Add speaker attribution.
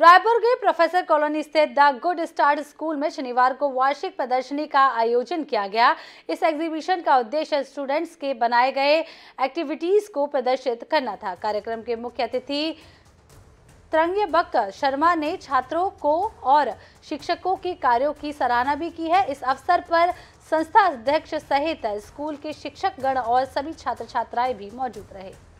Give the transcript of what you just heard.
Speaker 1: रायपुर के professor colony स्थित the good start school में शनिवार को वार्षिक प्रदर्शनी का आयोजन किया गया इस एग्जीबिशन का उद्देश्य स्टूडेंट्स के बनाए गए एक्टिविटीज़ को प्रदर्शित करना था कार्यक्रम के मुख्य अतिथि तरंगे बक्कर शर्मा ने छात्रों को और शिक्षकों के कार्यों की सराहना भी की है इस अवसर पर संस्था अध्यक्ष सहित स्कूल के शिक्षकगण और सभी छात्र छात्राएं भी मौजूद रहे